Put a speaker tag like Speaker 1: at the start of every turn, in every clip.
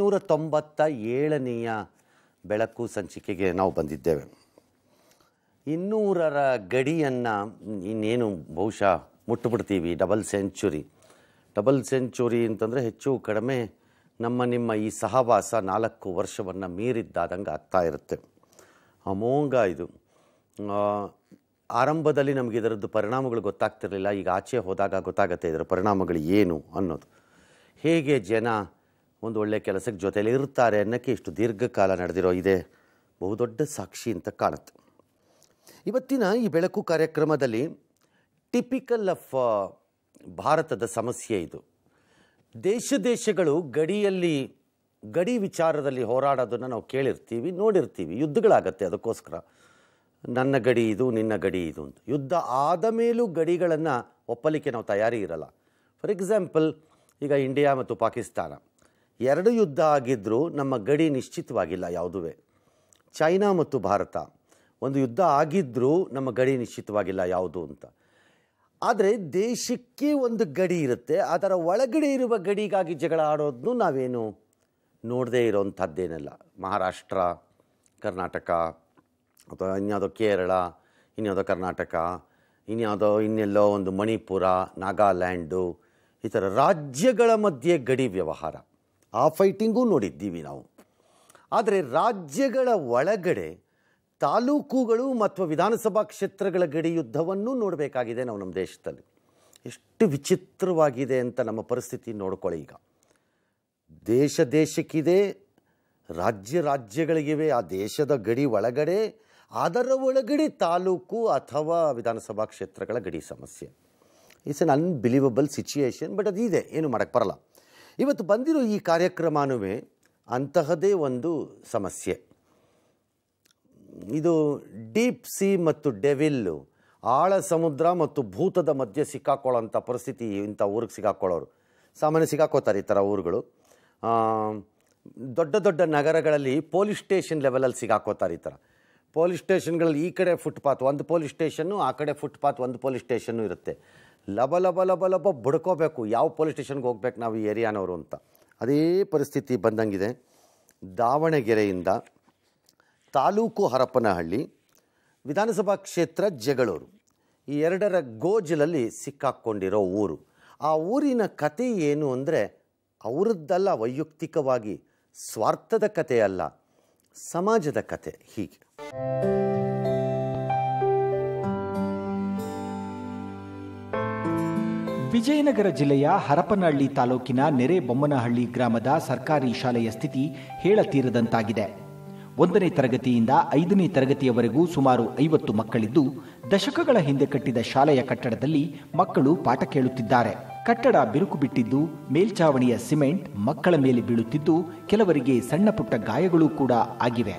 Speaker 1: ನೂರ ತೊಂಬತ್ತ ಏಳನೆಯ ಬೆಳಕು ಸಂಚಿಕೆಗೆ ನಾವು ಬಂದಿದ್ದೇವೆ ಇನ್ನೂರರ ಗಡಿಯನ್ನು ಇನ್ನೇನು ಬಹುಶಃ ಮುಟ್ಟುಬಿಡ್ತೀವಿ ಡಬಲ್ ಸೆಂಚುರಿ ಡಬಲ್ ಸೆಂಚುರಿ ಅಂತಂದರೆ ಹೆಚ್ಚು ಕಡಿಮೆ ನಮ್ಮ ನಿಮ್ಮ ಈ ಸಹವಾಸ ನಾಲ್ಕು ವರ್ಷವನ್ನು ಮೀರಿದ್ದಾದಂಗೆ ಆಗ್ತಾ ಇರುತ್ತೆ ಅಮೋಂಗ ಇದು ಆರಂಭದಲ್ಲಿ ನಮಗೆ ಇದರದ್ದು ಪರಿಣಾಮಗಳು ಗೊತ್ತಾಗ್ತಿರಲಿಲ್ಲ ಈಗ ಆಚೆ ಹೋದಾಗ ಗೊತ್ತಾಗತ್ತೆ ಇದರ ಪರಿಣಾಮಗಳು ಏನು ಅನ್ನೋದು ಹೇಗೆ ಜನ ಒಂದು ಒಳ್ಳೆಯ ಕೆಲಸಕ್ಕೆ ಜೊತೆಯಲ್ಲಿ ಇರ್ತಾರೆ ಅನ್ನೋಕ್ಕೆ ಇಷ್ಟು ದೀರ್ಘಕಾಲ ನಡೆದಿರೋ ಇದೆ ಬಹುದೊಡ್ಡ ಸಾಕ್ಷಿ ಅಂತ ಕಾಣುತ್ತೆ ಇವತ್ತಿನ ಈ ಬೆಳಕು ಕಾರ್ಯಕ್ರಮದಲ್ಲಿ ಟಿಪಿಕಲ್ ಆಫ್ ಭಾರತದ ಸಮಸ್ಯೆ ಇದು ದೇಶ ದೇಶಗಳು ಗಡಿಯಲ್ಲಿ ಗಡಿ ವಿಚಾರದಲ್ಲಿ ಹೋರಾಡೋದನ್ನು ನಾವು ಕೇಳಿರ್ತೀವಿ ನೋಡಿರ್ತೀವಿ ಯುದ್ಧಗಳಾಗತ್ತೆ ಅದಕ್ಕೋಸ್ಕರ ನನ್ನ ಗಡಿ ಇದು ನಿನ್ನ ಗಡಿ ಇದು ಅಂತ ಯುದ್ಧ ಆದ ಮೇಲೂ ಗಡಿಗಳನ್ನು ಒಪ್ಪಲಿಕ್ಕೆ ನಾವು ತಯಾರಿ ಇರಲ್ಲ ಫಾರ್ ಎಕ್ಸಾಂಪಲ್ ಈಗ ಇಂಡಿಯಾ ಮತ್ತು ಪಾಕಿಸ್ತಾನ ಎರಡು ಯುದ್ಧ ಆಗಿದ್ದರೂ ನಮ್ಮ ಗಡಿ ನಿಶ್ಚಿತವಾಗಿಲ್ಲ ಯಾವುದೂ ಚೈನಾ ಮತ್ತು ಭಾರತ ಒಂದು ಯುದ್ಧ ಆಗಿದ್ದರೂ ನಮ್ಮ ಗಡಿ ನಿಶ್ಚಿತವಾಗಿಲ್ಲ ಯಾವುದು ಅಂತ ಆದರೆ ದೇಶಕ್ಕೆ ಒಂದು ಗಡಿ ಇರುತ್ತೆ ಅದರ ಒಳಗಡೆ ಇರುವ ಗಡಿಗಾಗಿ ಜಗಳ ಆಡೋದನ್ನು ನಾವೇನು ನೋಡದೇ ಇರೋವಂಥದ್ದೇನಲ್ಲ ಮಹಾರಾಷ್ಟ್ರ ಕರ್ನಾಟಕ ಅಥವಾ ಇನ್ಯಾವುದೋ ಕೇರಳ ಇನ್ಯಾವುದೋ ಕರ್ನಾಟಕ ಇನ್ಯಾವುದೋ ಇನ್ನೆಲ್ಲೋ ಒಂದು ಮಣಿಪುರ ನಾಗಾಲ್ಯಾಂಡು ಈ ಥರ ರಾಜ್ಯಗಳ ಮಧ್ಯೆ ಗಡಿ ವ್ಯವಹಾರ ಆ ಫೈಟಿಂಗೂ ನೋಡಿದ್ದೀವಿ ನಾವು ಆದರೆ ರಾಜ್ಯಗಳ ಒಳಗಡೆ ತಾಲೂಕುಗಳು ಮತ್ತು ವಿಧಾನಸಭಾ ಕ್ಷೇತ್ರಗಳ ಗಡಿ ಯುದ್ಧವನ್ನು ನೋಡಬೇಕಾಗಿದೆ ನಾವು ನಮ್ಮ ದೇಶದಲ್ಲಿ ಎಷ್ಟು ವಿಚಿತ್ರವಾಗಿದೆ ಅಂತ ನಮ್ಮ ಪರಿಸ್ಥಿತಿ ನೋಡ್ಕೊಳ್ಳಿ ಈಗ ದೇಶ ದೇಶಕ್ಕಿದೆ ರಾಜ್ಯ ರಾಜ್ಯಗಳಿಗಿವೆ ಆ ದೇಶದ ಗಡಿ ಒಳಗಡೆ ಅದರ ಒಳಗಡೆ ತಾಲೂಕು ಅಥವಾ ವಿಧಾನಸಭಾ ಕ್ಷೇತ್ರಗಳ ಗಡಿ ಸಮಸ್ಯೆ it's un unbelievable situation but ಅದು ಇದೆ ಏನು ಮಾಡೋಕ್ಕೆ ಬರಲ್ಲ ಇವತ್ತು ಬಂದಿರೋ ಈ ಕಾರ್ಯಕ್ರಮನೂ ಅಂತಹದೇ ಒಂದು ಸಮಸ್ಯೆ ಇದು ಡೀಪ್ ಸಿ ಮತ್ತು ಡೆವಿಲ್ಲು ಆಳ ಸಮುದ್ರ ಮತ್ತು ಭೂತದ ಮಧ್ಯೆ ಸಿಕ್ಕಾಕೊಳ್ಳೋಂಥ ಪರಿಸ್ಥಿತಿ ಇಂಥ ಊರಿಗೆ ಸಿಕ್ಕಾಕೊಳ್ಳೋರು ಸಾಮಾನ್ಯ ಸಿಗಾಕೋತಾರೆ ಈ ಥರ ಊರುಗಳು ದೊಡ್ಡ ದೊಡ್ಡ ನಗರಗಳಲ್ಲಿ ಪೊಲೀಸ್ ಸ್ಟೇಷನ್ ಲೆವೆಲಲ್ಲಿ ಸಿಗಾಕೋತಾರೆ ಈ ಥರ ಪೊಲೀಸ್ ಸ್ಟೇಷನ್ಗಳಲ್ಲಿ ಈ ಕಡೆ ಫುಟ್ಪಾತ್ ಒಂದು ಪೊಲೀಸ್ ಸ್ಟೇಷನ್ನು ಆ ಕಡೆ ಫುಟ್ಪಾತ್ ಒಂದು ಪೊಲೀಸ್ ಸ್ಟೇಷನ್ನು ಇರುತ್ತೆ ಲಬ ಲಬ ಲಬ ಲಬ ಬಡ್ಕೋಬೇಕು ಯಾವ ಪೊಲೀಸ್ ಸ್ಟೇಷನ್ಗೆ ಹೋಗ್ಬೇಕು ನಾವು ಈ ಏರಿಯಾನವರು ಅಂತ ಅದೇ ಪರಿಸ್ಥಿತಿ ಬಂದಂಗಿದೆ ದಾವಣಗೆರೆಯಿಂದ ತಾಲೂಕು ಹರಪನಹಳ್ಳಿ ವಿಧಾನಸಭಾ ಕ್ಷೇತ್ರ ಜಗಳೂರು ಈ ಎರಡರ ಗೋಜಲಲ್ಲಿ ಸಿಕ್ಕಾಕ್ಕೊಂಡಿರೋ ಊರು ಆ ಊರಿನ ಕತೆ ಏನು ಅಂದರೆ ಅವರದ್ದಲ್ಲ ವೈಯಕ್ತಿಕವಾಗಿ ಸ್ವಾರ್ಥದ ಕಥೆಯಲ್ಲ ಅಲ್ಲ ಸಮಾಜದ ಕತೆ ಹೀಗೆ
Speaker 2: ವಿಜಯನಗರ ಜಿಲ್ಲೆಯ ಹರಪನಹಳ್ಳಿ ತಾಲೂಕಿನ ನೆರೆ ಬೊಮ್ಮನಹಳ್ಳಿ ಗ್ರಾಮದ ಸರ್ಕಾರಿ ಶಾಲೆಯ ಸ್ಥಿತಿ ಹೇಳತೀರದಂತಾಗಿದೆ ಒಂದನೇ ತರಗತಿಯಿಂದ ಐದನೇ ತರಗತಿಯವರೆಗೂ ಸುಮಾರು ಐವತ್ತು ಮಕ್ಕಳಿದ್ದು ದಶಕಗಳ ಹಿಂದೆ ಕಟ್ಟಿದ ಶಾಲೆಯ ಕಟ್ಟಡದಲ್ಲಿ ಮಕ್ಕಳು ಪಾಠ ಕೇಳುತ್ತಿದ್ದಾರೆ ಕಟ್ಟಡ ಬಿರುಕು ಬಿಟ್ಟಿದ್ದು ಮೇಲ್ಛಾವಣಿಯ ಸಿಮೆಂಟ್ ಮಕ್ಕಳ ಮೇಲೆ ಬೀಳುತ್ತಿದ್ದು ಕೆಲವರಿಗೆ ಸಣ್ಣಪುಟ್ಟ ಗಾಯಗಳು ಕೂಡ ಆಗಿವೆ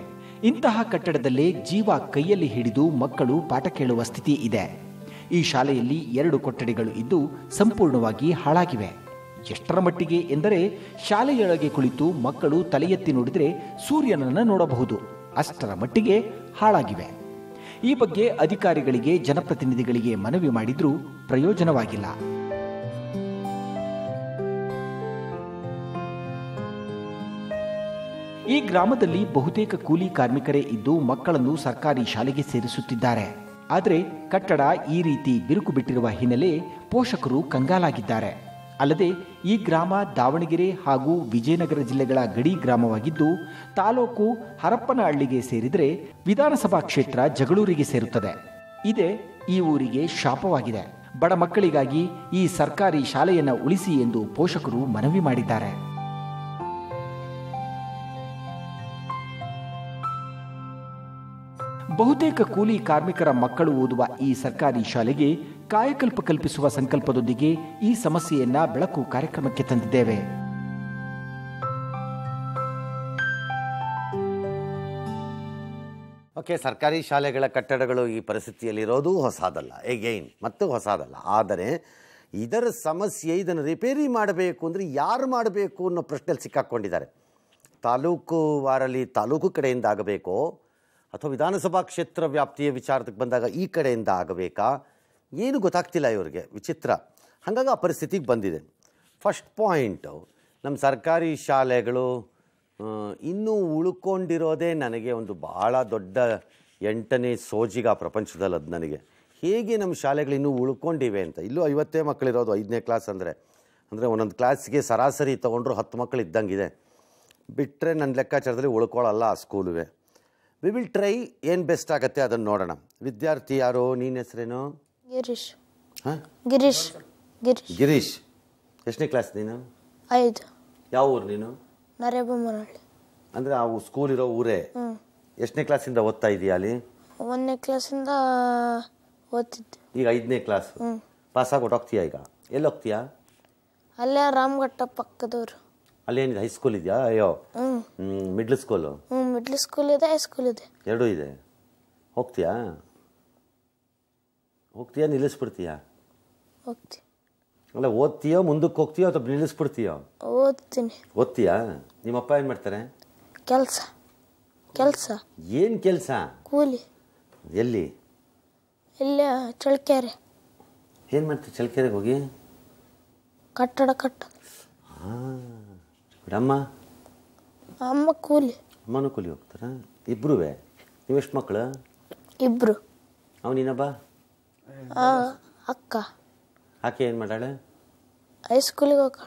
Speaker 2: ಇಂತಹ ಕಟ್ಟಡದಲ್ಲೇ ಜೀವ ಕೈಯಲ್ಲಿ ಹಿಡಿದು ಮಕ್ಕಳು ಪಾಠ ಕೇಳುವ ಸ್ಥಿತಿ ಇದೆ ಈ ಶಾಲೆಯಲ್ಲಿ ಎರಡು ಕೊಠಡಿಗಳು ಇದ್ದು ಸಂಪೂರ್ಣವಾಗಿ ಹಾಳಾಗಿವೆ ಎಷ್ಟರ ಮಟ್ಟಿಗೆ ಎಂದರೆ ಶಾಲೆಯೊಳಗೆ ಕುಳಿತು ಮಕ್ಕಳು ತಲೆಯೆತ್ತಿ ನೋಡಿದರೆ ಸೂರ್ಯನನ್ನು ನೋಡಬಹುದು ಅಷ್ಟರ ಮಟ್ಟಿಗೆ ಹಾಳಾಗಿವೆ ಈ ಬಗ್ಗೆ ಅಧಿಕಾರಿಗಳಿಗೆ ಜನಪ್ರತಿನಿಧಿಗಳಿಗೆ ಮನವಿ ಮಾಡಿದರೂ ಪ್ರಯೋಜನವಾಗಿಲ್ಲ ಈ ಗ್ರಾಮದಲ್ಲಿ ಬಹುತೇಕ ಕೂಲಿ ಕಾರ್ಮಿಕರೇ ಇದ್ದು ಮಕ್ಕಳನ್ನು ಸರ್ಕಾರಿ ಶಾಲೆಗೆ ಸೇರಿಸುತ್ತಿದ್ದಾರೆ ಆದರೆ ಕಟ್ಟಡ ಈ ರೀತಿ ಬಿರುಕು ಬಿಟ್ಟಿರುವ ಹಿನ್ನೆಲೆ ಪೋಷಕರು ಕಂಗಾಲಾಗಿದ್ದಾರೆ ಅಲ್ಲದೆ ಈ ಗ್ರಾಮ ದಾವಣಗೆರೆ ಹಾಗೂ ವಿಜಯನಗರ ಜಿಲ್ಲೆಗಳ ಗಡಿ ಗ್ರಾಮವಾಗಿದ್ದು ತಾಲೂಕು ಹರಪ್ಪನಹಳ್ಳಿಗೆ ಸೇರಿದರೆ ವಿಧಾನಸಭಾ ಕ್ಷೇತ್ರ ಜಗಳೂರಿಗೆ ಸೇರುತ್ತದೆ ಇದೇ ಈ ಊರಿಗೆ ಶಾಪವಾಗಿದೆ ಬಡ ಮಕ್ಕಳಿಗಾಗಿ ಈ ಸರ್ಕಾರಿ ಶಾಲೆಯನ್ನು ಉಳಿಸಿ ಎಂದು ಪೋಷಕರು ಮನವಿ ಮಾಡಿದ್ದಾರೆ ಬಹುತೇಕ ಕೂಲಿ ಕಾರ್ಮಿಕರ ಮಕ್ಕಳು ಓದುವ ಈ ಸರ್ಕಾರಿ ಶಾಲೆಗೆ ಕಾಯಕಲ್ಪ ಕಲ್ಪಿಸುವ ಸಂಕಲ್ಪದೊಂದಿಗೆ ಈ ಸಮಸ್ಯೆಯನ್ನ ಬೆಳಕು ಕಾರ್ಯಕ್ರಮಕ್ಕೆ ತಂದಿದ್ದೇವೆ
Speaker 1: ಓಕೆ ಸರ್ಕಾರಿ ಶಾಲೆಗಳ ಕಟ್ಟಡಗಳು ಈ ಪರಿಸ್ಥಿತಿಯಲ್ಲಿರೋದು ಹೊಸದಲ್ಲ ಎಗೈನ್ ಮತ್ತು ಹೊಸದಲ್ಲ ಆದರೆ ಇದರ ಸಮಸ್ಯೆ ಇದನ್ನು ರಿಪೇರಿ ಮಾಡಬೇಕು ಅಂದರೆ ಯಾರು ಮಾಡಬೇಕು ಅನ್ನೋ ಪ್ರಶ್ನೆಯಲ್ಲಿ ಸಿಕ್ಕಾಕ್ಕೊಂಡಿದ್ದಾರೆ ತಾಲೂಕು ವಾರಲ್ಲಿ ತಾಲೂಕು ಕಡೆಯಿಂದ ಆಗಬೇಕೋ ಅಥವಾ ವಿಧಾನಸಭಾ ಕ್ಷೇತ್ರ ವ್ಯಾಪ್ತಿಯ ವಿಚಾರಕ್ಕೆ ಬಂದಾಗ ಈ ಕಡೆಯಿಂದ ಆಗಬೇಕಾ ಏನು ಗೊತ್ತಾಗ್ತಿಲ್ಲ ಇವರಿಗೆ ವಿಚಿತ್ರ ಹಾಗಾಗಿ ಆ ಪರಿಸ್ಥಿತಿಗೆ ಬಂದಿದೆ ಫಸ್ಟ್ ಪಾಯಿಂಟು ನಮ್ಮ ಸರ್ಕಾರಿ ಶಾಲೆಗಳು ಇನ್ನೂ ಉಳ್ಕೊಂಡಿರೋದೇ ನನಗೆ ಒಂದು ಭಾಳ ದೊಡ್ಡ ಎಂಟನೇ ಸೋಜಿಗ ಪ್ರಪಂಚದಲ್ಲಿ ಅದು ನನಗೆ ಹೇಗೆ ನಮ್ಮ ಶಾಲೆಗಳು ಇನ್ನೂ ಉಳ್ಕೊಂಡಿವೆ ಅಂತ ಇಲ್ಲೂ ಐವತ್ತೇ ಮಕ್ಕಳಿರೋದು ಐದನೇ ಕ್ಲಾಸ್ ಅಂದರೆ ಅಂದರೆ ಒಂದೊಂದು ಕ್ಲಾಸ್ಗೆ ಸರಾಸರಿ ತೊಗೊಂಡ್ರು ಹತ್ತು ಮಕ್ಕಳು ಇದ್ದಂಗಿದೆ ಬಿಟ್ಟರೆ ನನ್ನ ಲೆಕ್ಕಾಚಾರದಲ್ಲಿ ಉಳ್ಕೊಳ್ಳಲ್ಲ ಆ ಸ್ಕೂಲುವೆ ವಿ ವಿಲ್ ಟ್ರೈ ಏನು ಬೆಸ್ಟ್ ಆಗುತ್ತೆ ಅದನ್ನು ನೋಡೋಣ ವಿದ್ಯಾರ್ಥಿ ಯಾರು ನೀನು ಹೆಸರೇನು ಗಿರೀಶ್ ಹಾಂ
Speaker 3: ಗಿರೀಶ್ ಗಿರೀಶ್
Speaker 1: ಗಿರೀಶ್ ಎಷ್ಟನೇ ಕ್ಲಾಸ್ ನೀನು ಐದು ಯಾವ ಊರು ನೀನು
Speaker 3: ನರೇಬೊಮ್ಮನಹಳ್ಳಿ
Speaker 1: ಅಂದರೆ ಆ ಸ್ಕೂಲ್ ಇರೋ ಊರೇ ಎಷ್ಟನೇ ಕ್ಲಾಸಿಂದ ಓದ್ತಾ ಇದೆಯಾ ಅಲ್ಲಿ
Speaker 3: ಒಂದನೇ ಕ್ಲಾಸಿಂದ ಓದ್ತಿದ್ದೆ
Speaker 1: ಈಗ ಐದನೇ ಕ್ಲಾಸ್ ಪಾಸ್ ಆಗಿ ಹೊಟ್ಟೋಗ್ತೀಯಾ ಈಗ ಎಲ್ಲಿ ಹೋಗ್ತೀಯಾ
Speaker 3: ಅಲ್ಲೇ ರಾಮಘಟ್ಟ ಪಕ್ಕದವರು
Speaker 1: ಅಲ್ಲೇನಿದೆ ಹೈಸ್ಕೂಲ್ ಇದೆಯಾ ಅಯ್ಯೋ ಮಿಡ್ಲ್ ಸ್ಕೂಲು
Speaker 3: ಮಿಡ್ಲ್ ಸ್ಕೂಲ್ ಇದೆ ಹೈಸ್ಕೂಲ್ ಇದೆ
Speaker 1: ಎರಡೂ ಇದೆ ಹೋಗ್ತೀಯಾ ಹೋಗ್ತೀಯಾ ನಿಲ್ಲಿಸ್ಬಿಡ್ತೀಯಾ ಹೋಗ್ತಿ ಅಲ್ಲ ಓದ್ತೀಯೋ ಮುಂದಕ್ಕೆ ಹೋಗ್ತೀಯೋ ಅಥವಾ ನಿಲ್ಲಿಸ್ಬಿಡ್ತೀಯೋ ಓದ್ತೀನಿ ಓದ್ತೀಯಾ ನಿಮ್ಮ ಅಪ್ಪ ಏನು ಮಾಡ್ತಾರೆ ಕೆಲಸ ಕೆಲಸ ಏನು ಕೆಲಸ ಕೂಲಿ ಎಲ್ಲಿ
Speaker 3: ಇಲ್ಲ ಚಳ್ಕೆರೆ
Speaker 1: ಏನು ಮಾಡ್ತೀವಿ ಚಳ್ಕೆರೆಗೆ ಹೋಗಿ
Speaker 3: ಕಟ್ಟಡ ಕಟ್ಟ
Speaker 1: ಹಾಂ ಅಮ್ಮ
Speaker 3: ಅಮ್ಮ ಕೂಲಿ
Speaker 1: ಅಮ್ಮನು ಕೂಲಿ ಹೋಗ್ತಾರ ಇಬ್ರು ನೀವೆಷ್ಟು ಮಕ್ಕಳು ಇಬ್ರು ಅವನಿನಬ್ಬ ಅಕ್ಕ ಆಕೆ ಏನು ಮಾಡಾಳೆ
Speaker 3: ಹೈಸ್ಕೂಲಿಗೆ ಹೋಗ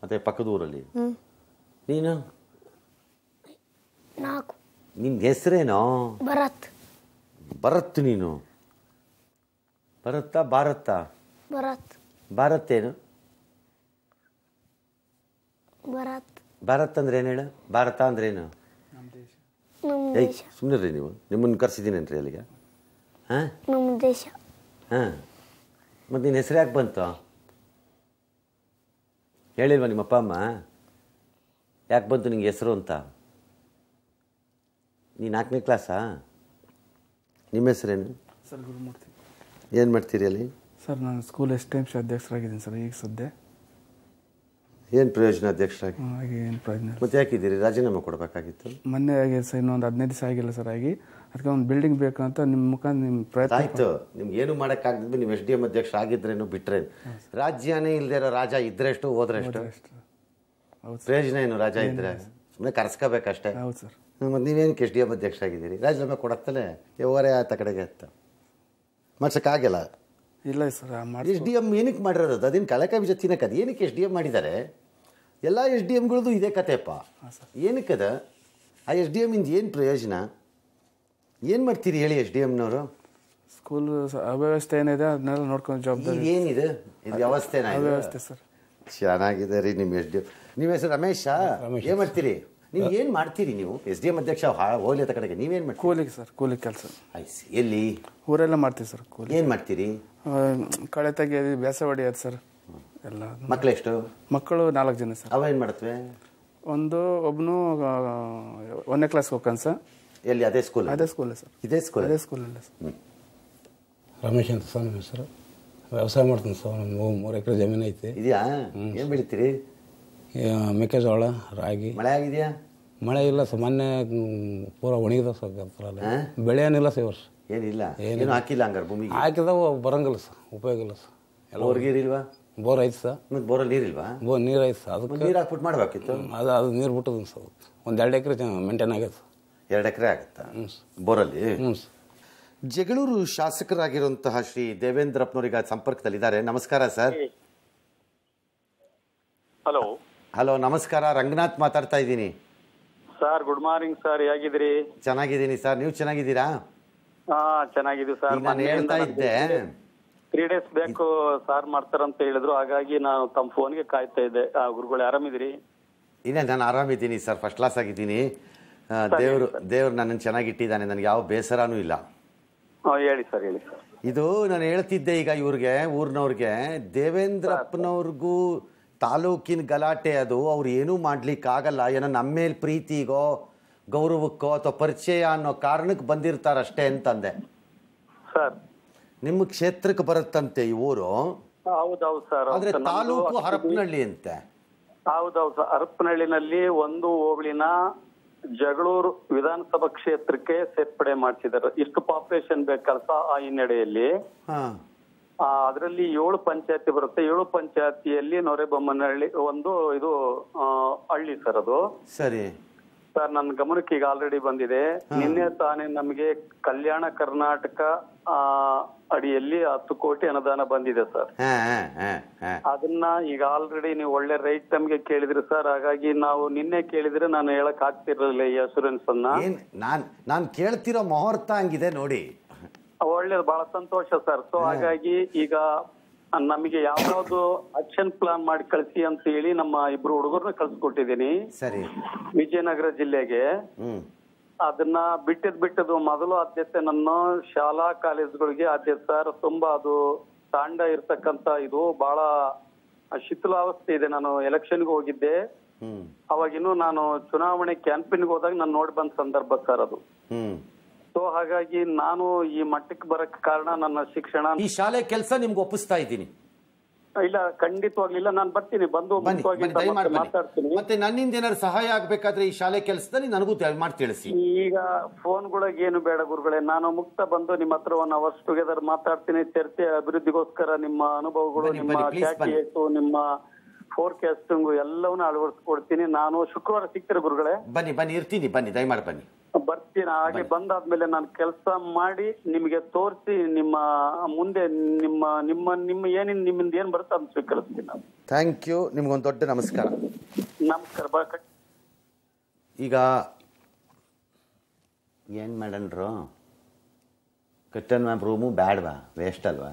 Speaker 1: ಮತ್ತೆ ಪಕ್ಕದ ಊರಲ್ಲಿ ನೀನು ನಾಲ್ಕು ನಿನ್ನ ಹೆಸರೇನೋ ಭರತ್ ಭರತ್ ನೀನು ಭರತ್ತ ಭಾರತ ಭರತ್ ಭಾರತ್ ಏನು ಭಾರತ್ ಭಾರತ್ ಅಂದ್ರೆ ಏನು ಹೇಳು ಭಾರತ ಅಂದ್ರೆ ಏನು ಏಯ್ ಸುಮ್ಮನೆ ರೀ ನೀವು ನಿಮ್ಮನ್ನು ಕರ್ಸಿದ್ದೀನೇನ್ರಿ ಅಲ್ಲಿಗೆ ಹಾಂ ನಮ್ಮ ದೇಶ ಹಾಂ ಮತ್ತೆ ನಿನ್ನ ಹೆಸರು ಯಾಕೆ ಬಂತು ಹೇಳಿಲ್ವಾ ನಿಮ್ಮ ಅಪ್ಪ ಅಮ್ಮ ಯಾಕೆ ಬಂತು ನಿಂಗೆ ಹೆಸರು ಅಂತ ನೀ ನಾಲ್ಕನೇ ಕ್ಲಾಸಾ ನಿಮ್ಮ ಹೆಸರೇನು ಸರ್ ಏನು ಮಾಡ್ತೀರಿ ಅಲ್ಲಿ
Speaker 4: ಸರ್ ನಾನು ಸ್ಕೂಲ್ ಎಸ್ ಟೈಮ್ಸ್ ಅಧ್ಯಕ್ಷರಾಗಿದ್ದೀನಿ ಸರ್ ಈಗ ಸದ್ಯ
Speaker 1: ಏನು ಪ್ರಯೋಜನ ಅಧ್ಯಕ್ಷರಾಗಿ ಹಾಗೆ ಏನು ಪ್ರಯೋಜನ ಮತ್ತೆ ಯಾಕಿದ್ದೀರಿ ರಾಜೀನಾಮೆ ಕೊಡಬೇಕಾಗಿತ್ತು
Speaker 4: ಮೊನ್ನೆ ಆಗಿ ಸರ್ ಇನ್ನೊಂದು ಹದಿನೈದು ದಿವಸ ಆಗಿಲ್ಲ ಸರ್ ಆಗಿ ಅದಕ್ಕೆ ಒಂದು ಬಿಲ್ಡಿಂಗ್ ಬೇಕು ಅಂತ ನಿಮ್ಮ ಮುಖ ನಿಮ್ಮ ಪ್ರಯತ್ನ ಆಯ್ತು
Speaker 1: ನಿಮ್ಗೆ ಏನು ಮಾಡಕ್ಕಾಗ್ತಿದ್ದು ನೀವು ಎಸ್ ಡಿ ಎಂ ಅಧ್ಯಕ್ಷ ಆಗಿದ್ರೇನು ಬಿಟ್ರೇನು ರಾಜ್ಯನೇ ಇಲ್ಲದೆ ಇರೋ ರಾಜ ಇದ್ರೆಷ್ಟು ಹೋದ್ರೆ ಹೌದು ಪ್ರಯೋಜನ ಏನು ರಾಜ ಇದ್ರೆ ಸುಮ್ಮನೆ ಕರೆಸ್ಕೋಬೇಕಷ್ಟೇ ಹೌದು ಸರ್ ಮತ್ತೆ ನೀವೇನಕ್ಕೆ ಎಸ್ ಡಿ ಎಂ ಅಧ್ಯಕ್ಷ ಆಗಿದ್ದೀರಿ ರಾಜೀನಾಮೆ ಕೊಡತ್ತಲೇ ಓರೇ ಆತ ಕಡೆಗೆ ಅಂತ ಮಾಡ್ಸೋಕ್ಕಾಗಲ್ಲ
Speaker 4: ಇಲ್ಲ ಸರ್ ಎಸ್ ಡಿ ಎಮ್ ಏನಕ್ಕೆ
Speaker 1: ಮಾಡಿರೋದು ಅದೇನು ಕಲಕವಿ ಬೀಜ ತಿನ್ನಕ್ಕೆ ಅದು ಏನಕ್ಕೆ ಎಸ್ ಡಿ ಎಮ್ ಮಾಡಿದ್ದಾರೆ ಎಲ್ಲ ಎಸ್ ಡಿ ಎಮ್ಗಳದ್ದು ಇದೇ ಕತೆಪ್ಪ ಏನಕ್ಕದ ಆ ಎಸ್ ಡಿ ಎಮ್ಮಿಂದ ಏನು ಪ್ರಯೋಜನ ಏನು ಮಾಡ್ತೀರಿ ಹೇಳಿ ಎಸ್ ಡಿ ಎಮ್ನವರು
Speaker 4: ಸ್ಕೂಲ್ ಅವ್ಯವಸ್ಥೆ ಏನಿದೆ ಅದನ್ನೆಲ್ಲ ನೋಡ್ಕೊಂಡು ಜವಾಬ್ದಾರಿ ಏನಿದೆ
Speaker 1: ಇದು ವ್ಯವಸ್ಥೆ ಅವ್ಯವಸ್ಥೆ ಸರ್ ಚೆನ್ನಾಗಿದೆ ರೀ ನಿಮ್ಮ ಎಸ್ ಡಿ ನಿಮ್ಮ ಹೆಸರು ರಮೇಶ ಏನು ಮಾಡ್ತೀರಿ ನೀವು ಏನು ಮಾಡ್ತೀರಿ ನೀವು ಎಸ್ ಡಿ ಎಮ್ ಅಧ್ಯಕ್ಷ ಹೋಗ್ಲಿ ಅಂತ ಕಡೆಗೆ ನೀವೇನು ಮಾಡಿ ಕೂಲಿಗೆ ಸರ್ ಕೂಲಿ ಕೆಲಸ ಐಸ್ ಎಲ್ಲಿ ಊರೆಲ್ಲ ಮಾಡ್ತೀವಿ ಸರ್ ಕೂಲಿ ಏನು ಮಾಡ್ತೀರಿ
Speaker 4: ಕಳೆ ತೆಗಿಯೋದು ಬೇಸ ಹೊಡೆಯೋದು ಸರ್ ಎಲ್ಲ ಮಕ್ಕಳು ಎಷ್ಟು ಮಕ್ಕಳು ನಾಲ್ಕು ಜನ ಸರ್ ಅವ ಏನು ಮಾಡ್ತವೆ ಒಂದು ಒಬ್ಬನು ಒಂದನೇ ಕ್ಲಾಸ್ಗೆ ಹೋಗ್ತಾನೆ ಸರ್ ಎಲ್ಲಿ ಅದೇ ಸ್ಕೂಲ್ ಅದೇ ಸ್ಕೂಲ್ ಸರ್ ಇದೇ ಸ್ಕೂಲ್ ಅದೇ ಸ್ಕೂಲ್ ಅಲ್ಲ ಸರ್ ರಮೇಶ್ ಅಂತ ಸರ್ ವ್ಯವಸಾಯ ಮಾಡ್ತೀನಿ ಸರ್ ಒಂದು ಮೂರು ಎಕರೆ ಜಮೀನು ಐತೆ ಇದೆಯಾ ಏನು ಬೆಳಿತೀರಿ ಮೆಕ್ಕೆಜೋಳ ರಾಗಿ ಮಳೆ ಆಗಿದೆಯಾ ಮಳೆ ಇಲ್ಲ ಸರ್ ಮೊನ್ನೆ ಪೂರ ಒಣಗಿದ ಸರ್ ಬೆಳೆ ಏನಿಲ್ಲ ಸರ್ ಈ ವರ್ಷ
Speaker 1: ಏನಿಲ್ಲ ಏನೇನು ಹಾಕಿಲ್ಲ ಹಂಗಾರೆ ಭೂಮಿಗೆ ಹಾಕಿದವ ಬರಂಗಿಲ್ಲ ಸರ್ ಉಪಯೋಗ ಇಲ್ಲ ಸರ್ ಎಲ್ಲ ಹೊರಗೆ ಇಲ್ವಾ ಬೋರ್ ಐತೆ ಸರ್ ಮತ್ತು ಬೋರಲ್ಲಿ ನೀರಿಲ್ವಾ ಬೋರ್ ನೀರು ಐತೆ ಸರ್ ಅದಕ್ಕೆ ನೀರು ಹಾಕ್ಬಿಟ್ಟು ಮಾಡಬೇಕಿತ್ತು ಅದು ಅದು ನೀರು ಬಿಟ್ಟದ ಸರ್ ಒಂದು ಎರಡು ಎಕರೆ ಮೇಂಟೈನ್ ಆಗೈತೆ ಎರಡು ಎಕರೆ ಆಗುತ್ತಾ ಬೋರಲ್ಲಿ ಹ್ಞೂ ಸರ್ ಜಗಳೂರು ಶಾಸಕರಾಗಿರುವಂತಹ ಶ್ರೀ ಸಂಪರ್ಕದಲ್ಲಿ ಸಂಪರ್ಕದಲ್ಲಿದ್ದಾರೆ ನಮಸ್ಕಾರ ಸರ್ ಹಲೋ ಹಲೋ ನಮಸ್ಕಾರ ರಂಗನಾಥ್ ಮಾತಾಡ್ತಾ ಇದ್ದೀನಿ
Speaker 4: ಸರ್ ಗುಡ್ ಮಾರ್ನಿಂಗ್ ಸರ್ ಹೇಗಿದ್ದೀರಿ
Speaker 1: ಚೆನ್ನಾಗಿದ್ದೀನಿ ಸರ್ ನೀವು ಚೆನ್ನಾಗಿದ್ದೀರಾ
Speaker 4: ಹಾ ಚೆನ್ನಾಗಿದ್ದೀವಿ ಸರ್ ನಾನು ಹೇಳ್ತಾ ಇದ್ದೆ ತ್ರೀ ಡೇಸ್ ಬೇಕು ಸಾರ್ ಮಾಡ್ತಾರಂತ ಹೇಳಿದ್ರು ಹಾಗಾಗಿ ನಾನು ತಮ್ಮ ಫೋನ್ಗೆ ಕಾಯ್ತಾ ಇದ್ದೆ ಆ ಗುರುಗಳು ಆರಾಮಿದ್ದೀರಿ
Speaker 1: ಇಲ್ಲ ನಾನು ಆರಾಮಿದ್ದೀನಿ ಸರ್ ಫಸ್ಟ್ ಕ್ಲಾಸ್ ಆಗಿದ್ದೀನಿ ದೇವರು ದೇವ್ರು ನನ್ನನ್ನು ಚೆನ್ನಾಗಿಟ್ಟಿದ್ದಾನೆ ನನಗೆ ಯಾವ ಬೇಸರನೂ ಇಲ್ಲ
Speaker 4: ಹೇಳಿ ಸರ್ ಹೇಳಿ ಸರ್
Speaker 1: ಇದು ನಾನು ಹೇಳ್ತಿದ್ದೆ ಈಗ ಇವ್ರಿಗೆ ಊರಿನವ್ರಿಗೆ ದೇವೇಂದ್ರಪ್ಪನವ್ರಿಗೂ ತಾಲೂಕಿನ ಗಲಾಟೆ ಅದು ಅವ್ರು ಏನೂ ಮಾಡ್ಲಿಕ್ಕಾಗಲ್ಲ ಏನೋ ನಮ್ಮ ಮೇಲೆ ಪ್ರೀತಿಗೋ ಗೌರವಕ್ಕೋ ಅಥವಾ ಪರಿಚಯ ಅನ್ನೋ ಕಾರಣಕ್ಕೆ ಬಂದಿರ್ತಾರಷ್ಟೇ ಅಂತಂದೆ ಸರ್ ನಿಮ್ಮ ಕ್ಷೇತ್ರಕ್ಕೆ ಬರುತ್ತಂತೆ ಈ ಊರು
Speaker 4: ಹೌದೌದು ಸರ್ ಆದ್ರೆ ತಾಲೂಕು ಹರಪನಹಳ್ಳಿ ಅಂತೆ ಹೌದೌದು ಸರ್ ಹರಪನಹಳ್ಳಿನಲ್ಲಿ ಒಂದು ಹೋಬಳಿನ ಜಗಳೂರು ವಿಧಾನಸಭಾ ಕ್ಷೇತ್ರಕ್ಕೆ ಸೇರ್ಪಡೆ ಮಾಡಿಸಿದ್ದಾರೆ ಇಷ್ಟು ಪಾಪ್ಯುಲೇಷನ್ ಬೇಕಲ್ಸ ಆ ಹಿನ್ನೆಲೆಯಲ್ಲಿ ಅದರಲ್ಲಿ ಏಳು ಪಂಚಾಯತಿ ಬರುತ್ತೆ ಏಳು ಪಂಚಾಯತಿಯಲ್ಲಿ ನೊರೆಬೊಮ್ಮನಹಳ್ಳಿ ಒಂದು ಇದು ಹಳ್ಳಿ ಸರ್ ಅದು ಸರಿ ಸರ್ ನನ್ನ ಗಮನಕ್ಕೆ ಈಗ ಆಲ್ರೆಡಿ ಬಂದಿದೆ ನಿನ್ನೆ ತಾನೇ ನಮಗೆ ಕಲ್ಯಾಣ ಕರ್ನಾಟಕ ಅಡಿಯಲ್ಲಿ ಹತ್ತು ಕೋಟಿ ಅನುದಾನ ಬಂದಿದೆ ಸರ್ ಅದನ್ನ ಈಗ ಆಲ್ರೆಡಿ ನೀವು ಒಳ್ಳೆ ರೈಟ್ ನಮ್ಗೆ ಕೇಳಿದ್ರಿ ಸರ್ ಹಾಗಾಗಿ ನಾವು ನಿನ್ನೆ ಕೇಳಿದ್ರೆ ನಾನು ಹೇಳಕ್ ಆಗ್ತಿರಲಿಲ್ಲ ಈ ಅಸೂರೆನ್ಸ್ ಅನ್ನ
Speaker 1: ನಾನು ಕೇಳ್ತಿರೋ ಮುಹೂರ್ತ ಹಂಗಿದೆ ನೋಡಿ
Speaker 4: ಒಳ್ಳೇದು ಬಹಳ ಸಂತೋಷ ಸರ್ ಸೊ ಹಾಗಾಗಿ ಈಗ ನಮಗೆ ಯಾವ್ದಾವ್ದು ಆಕ್ಷನ್ ಪ್ಲಾನ್ ಮಾಡಿ ಕಳಿಸಿ ಅಂತ ಹೇಳಿ ನಮ್ಮ ಇಬ್ರು ಹುಡುಗರನ್ನ ಕಳ್ಸಿಕೊಟ್ಟಿದ್ದೀನಿ ಸರಿ ವಿಜಯನಗರ ಜಿಲ್ಲೆಗೆ ಅದನ್ನ ಬಿಟ್ಟದ್ ಬಿಟ್ಟದ್ದು ಮೊದಲು ಆದ್ಯತೆ ನನ್ನ ಶಾಲಾ ಕಾಲೇಜುಗಳಿಗೆ ಆದ್ಯತೆ ಸರ್ ತುಂಬಾ ಅದು ತಾಂಡ ಇರ್ತಕ್ಕಂತ ಇದು ಬಹಳ ಶಿಥಿಲಾವಸ್ಥೆ ಇದೆ ನಾನು ಎಲೆಕ್ಷನ್ಗೆ ಹೋಗಿದ್ದೆ ಅವಾಗಿನ್ನೂ ನಾನು ಚುನಾವಣೆ ಗೆ ಹೋದಾಗ ನಾನು ನೋಡ್ಬಂದ ಸಂದರ್ಭ ಸರ್ ಅದು ಸೊ ಹಾಗಾಗಿ ನಾನು ಈ ಮಟ್ಟಕ್ಕೆ ಬರಕ್ ಕಾರಣ ನನ್ನ ಶಿಕ್ಷಣ ಈ ಶಾಲೆ ಕೆಲಸ ನಿಮ್ಗೆ ಒಪ್ಪಿಸ್ತಾ ಇದ್ದೀನಿ ಇಲ್ಲ ಖಂಡಿತವಾಗ್ಲಿಲ್ಲ ನಾನು ಬರ್ತೀನಿ ಬಂದು ಮಾತಾಡ್ತೀನಿ
Speaker 1: ಮತ್ತೆ ನನ್ನಿಂದ ಏನಾದ್ರು ಸಹಾಯ ಆಗ್ಬೇಕಾದ್ರೆ ಈ ಶಾಲೆ ಕೆಲಸದಲ್ಲಿ ನನಗೂ ಮಾಡಿ ತಿಳಿಸಿ
Speaker 4: ಈಗ ಫೋನ್ಗಳಿಗೆ ಏನು ಬೇಡ ಗುರುಗಳೇ ನಾನು ಮುಕ್ತ ಬಂದು ನಿಮ್ಮ ಹತ್ರ ಒನ್ ಅವರ್ಸ್ ಟುಗೆದರ್ ಮಾತಾಡ್ತೀನಿ ಚರ್ಚೆ ಅಭಿವೃದ್ಧಿಗೋಸ್ಕರ ನಿಮ್ಮ ಅನುಭವಗಳು ನಿಮ್ಮ ನಿಮ್ಮ ಫೋರ್ಕಾಸ್ಟಿಂಗ್ ಎಲ್ಲವನ್ನೂ ಅಳವಡಿಸ್ಕೊಡ್ತೀನಿ ನಾನು ಶುಕ್ರವಾರ ಸಿಗ್ತೀರಾ ಗುರುಗಳೇ
Speaker 1: ಬನ್ನಿ ಬನ್ನಿ ಇರ್ತೀನಿ ಬನ್ನಿ ದಯಮಾಡಿ ಬನ್ನಿ
Speaker 4: ಬರ್ತೀನಿ ಹಾಗೆ ಬಂದಾದ್ಮೇಲೆ ನಾನು ಕೆಲಸ ಮಾಡಿ ನಿಮಗೆ ತೋರಿಸಿ ನಿಮ್ಮ ಮುಂದೆ ನಿಮ್ಮ ನಿಮ್ಮ ನಿಮ್ಮ ಏನಿನ್ ನಿಮ್ಮಿಂದ ಏನ್ ಬರುತ್ತೆ ಅದನ್ನ ಸ್ವೀಕರಿಸ್ತೀನಿ ನಾನು
Speaker 1: ಥ್ಯಾಂಕ್ ಯು ನಿಮ್ಗೊಂದು ದೊಡ್ಡ ನಮಸ್ಕಾರ
Speaker 4: ನಮಸ್ಕಾರ
Speaker 1: ಈಗ ಏನು ಮಾಡಣ್ರು ಕಟ್ಟನ್ ಮ್ಯಾಮ್ ರೂಮು ಬ್ಯಾಡ್ವಾ ವೇಸ್ಟ್ ಅಲ್ವಾ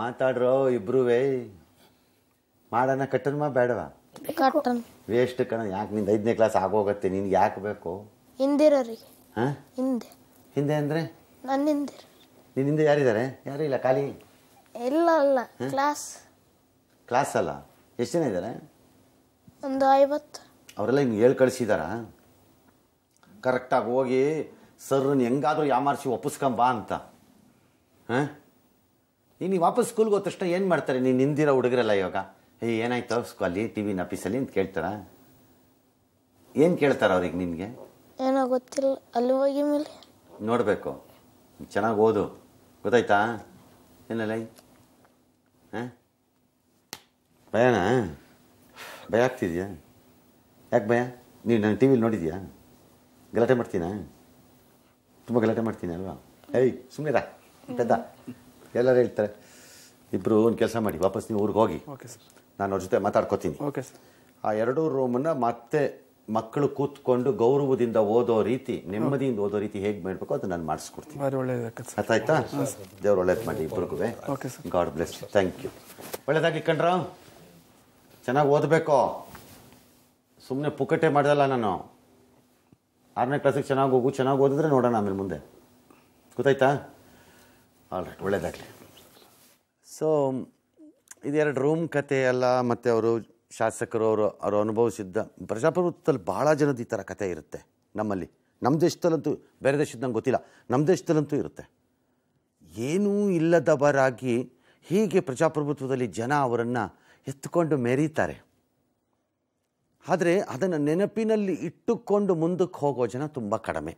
Speaker 1: ಮಾತಾಡ್ರೋ ಇಬ್ರುವೇ ಮಾಡೋಣ ಕಟ್ಟನ್ ಮ್ಯಾಮ್ ಬೇಡವಾ ಕಾಟನ್ ವೇಸ್ಟ್ ಕಣ ಯಾಕೆ ನಿಂದು ಐದನೇ ಕ್ಲಾಸ್ ಆಗೋಗತ್ತೆ ನಿನ್ಗೆ ಯಾಕೆ ಬೇಕು ಹಿಂದಿರೋರಿ ಹಾಂ ಹಿಂದೆ ಹಿಂದೆ ಅಂದರೆ ನನ್ನ ಹಿಂದೆ ನಿನ್ನ ಹಿಂದೆ ಯಾರಿದ್ದಾರೆ ಯಾರು ಇಲ್ಲ ಖಾಲಿ ಇಲ್ಲ ಅಲ್ಲ ಕ್ಲಾಸ್ ಕ್ಲಾಸ್ ಅಲ್ಲ ಎಷ್ಟು ಜನ ಇದ್ದಾರೆ
Speaker 3: ಒಂದು ಐವತ್ತು
Speaker 1: ಅವರೆಲ್ಲ ಹಿಂಗೆ ಹೇಳಿ ಕಳಿಸಿದಾರಾ ಕರೆಕ್ಟಾಗಿ ಹೋಗಿ ಸರ್ನ ಹೆಂಗಾದರೂ ಯಾಮಾರಿಸಿ ಒಪ್ಪಿಸ್ಕೊಂಬಾ ಅಂತ ಹಾಂ ನೀನು ವಾಪಸ್ ಸ್ಕೂಲ್ಗೆ ಹೋದ ತಕ್ಷಣ ಏನು ಮಾಡ್ತಾರೆ ನೀನು ನಿಂದಿರೋ ಹುಡುಗರೆಲ್ಲ ಇವಾಗ ಏ ಏನಾಯ್ತು ಅಲ್ಲಿ ಟಿ ವಿನ ಆಫೀಸಲ್ಲಿ ಅಂತ ಕೇಳ್ತಾರ ಏನು ಕೇಳ್ತಾರ ಅವ್ರಿಗೆ ನಿನಗೆ
Speaker 3: ಏನೋ ಗೊತ್ತಿಲ್ಲ ಅಲ್ಲಿ ಹೋಗಿ ಮೇಲೆ
Speaker 1: ನೋಡಬೇಕು ಚೆನ್ನಾಗಿ ಓದು ಗೊತ್ತಾಯ್ತಾ ಏನಲ್ಲ ಹಾಂ ಭಯನಾ ಭಯ ಆಗ್ತಿದ್ಯಾ ಯಾಕೆ ಭಯ ನೀವು ನಾನು ಟಿ ವಿಲಿ ನೋಡಿದ್ಯಾ ಗಲಾಟೆ ಮಾಡ್ತೀನಾ ತುಂಬ ಗಲಾಟೆ ಮಾಡ್ತೀನಿ ಅಲ್ವಾ ಏಯ್ ಸುಮ್ಮನೆ ಪೆದ್ದ ಎಲ್ಲರೂ ಹೇಳ್ತಾರೆ ಇಬ್ಬರು ಒಂದು ಕೆಲಸ ಮಾಡಿ ವಾಪಸ್ ನೀವು ಊರಿಗೆ ಹೋಗಿ ಓಕೆ ಸರ್ ನಾನು ಅವ್ರ ಜೊತೆ ಮಾತಾಡ್ಕೋತೀನಿ ಓಕೆ ಸರ್ ಆ ಎರಡೂ ರೂಮನ್ನ ಮತ್ತೆ ಮಕ್ಕಳು ಕೂತ್ಕೊಂಡು ಗೌರವದಿಂದ ಓದೋ ರೀತಿ ನೆಮ್ಮದಿಯಿಂದ ಓದೋ ರೀತಿ ಹೇಗೆ ಮಾಡಬೇಕು ಅದು ನಾನು ಮಾಡಿಸ್ಕೊಡ್ತೀನಿ ಆಯ್ತಾ ದೇವ್ರು ಒಳ್ಳೇದು ಮಾಡಿ ಇಬ್ಬರಿಗೂ ಗಾಡ್ ಬ್ಲೆಸ್ ಥ್ಯಾಂಕ್ ಯು ಒಳ್ಳೇದಾಗಿ ಕಣ್ರ ಚೆನ್ನಾಗಿ ಓದಬೇಕು ಸುಮ್ಮನೆ ಪುಕ್ಕಟೆ ಮಾಡಿದಲ್ಲ ನಾನು ಆರನೇ ಕ್ಲಾಸಿಗೆ ಚೆನ್ನಾಗಿ ಹೋಗು ಚೆನ್ನಾಗಿ ಓದಿದ್ರೆ ನೋಡೋಣ ಆಮೇಲೆ ಮುಂದೆ ಗೊತ್ತಾಯ್ತಾ ಆಲ್ ರೈಟ್ ಒಳ್ಳೇದಾಗಲಿ ಸೊ ಇದೆರಡು ರೂಮ್ ಕತೆ ಎಲ್ಲ ಮತ್ತು ಅವರು ಶಾಸಕರು ಅವರು ಅವರು ಅನುಭವಿಸಿದ್ದ ಪ್ರಜಾಪ್ರಭುತ್ವದಲ್ಲಿ ಭಾಳ ಜನದ ಈ ಥರ ಕತೆ ಇರುತ್ತೆ ನಮ್ಮಲ್ಲಿ ನಮ್ಮ ದೇಶದಲ್ಲಂತೂ ಬೇರೆ ದೇಶದ ನಂಗೆ ಗೊತ್ತಿಲ್ಲ ನಮ್ಮ ದೇಶದಲ್ಲಂತೂ ಇರುತ್ತೆ ಏನೂ ಇಲ್ಲದವರಾಗಿ ಹೀಗೆ ಪ್ರಜಾಪ್ರಭುತ್ವದಲ್ಲಿ ಜನ ಅವರನ್ನು ಎತ್ತುಕೊಂಡು ಮೆರೀತಾರೆ ಆದರೆ ಅದನ್ನು ನೆನಪಿನಲ್ಲಿ ಇಟ್ಟುಕೊಂಡು ಮುಂದಕ್ಕೆ ಹೋಗೋ ಜನ ತುಂಬ ಕಡಿಮೆ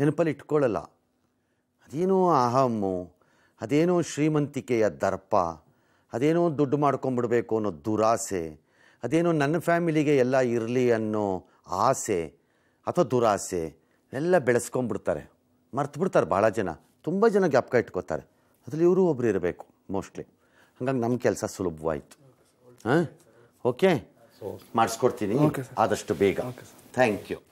Speaker 1: ನೆನಪಲ್ಲಿ ಇಟ್ಕೊಳ್ಳಲ್ಲ ಅದೇನೋ ಅಹಮ್ಮು ಅದೇನೋ ಶ್ರೀಮಂತಿಕೆಯ ದರ್ಪ ಅದೇನೋ ದುಡ್ಡು ಮಾಡ್ಕೊಂಬಿಡ್ಬೇಕು ಅನ್ನೋ ದುರಾಸೆ ಅದೇನೋ ನನ್ನ ಫ್ಯಾಮಿಲಿಗೆ ಎಲ್ಲ ಇರಲಿ ಅನ್ನೋ ಆಸೆ ಅಥವಾ ದುರಾಸೆ ಎಲ್ಲ ಬೆಳೆಸ್ಕೊಂಬಿಡ್ತಾರೆ ಮರ್ತು ಬಿಡ್ತಾರೆ ಭಾಳ ಜನ ತುಂಬ ಜನ ಜ್ಞಾಪಕ ಇಟ್ಕೋತಾರೆ ಅದರಲ್ಲಿ ಇವರು ಒಬ್ಬರು ಇರಬೇಕು ಮೋಸ್ಟ್ಲಿ ಹಂಗಾಗಿ ನಮ್ಮ ಕೆಲಸ ಸುಲಭವಾಯಿತು ಹಾಂ ಓಕೆ ಮಾಡಿಸ್ಕೊಡ್ತೀನಿ ಆದಷ್ಟು ಬೇಗ ಥ್ಯಾಂಕ್ ಯು